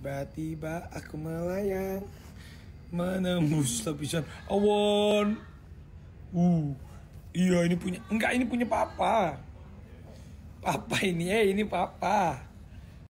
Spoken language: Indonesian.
Tiba-tiba aku melayang Menembus lapisan awan Uh, iya ini punya Enggak ini punya papa Papa ini, eh ini papa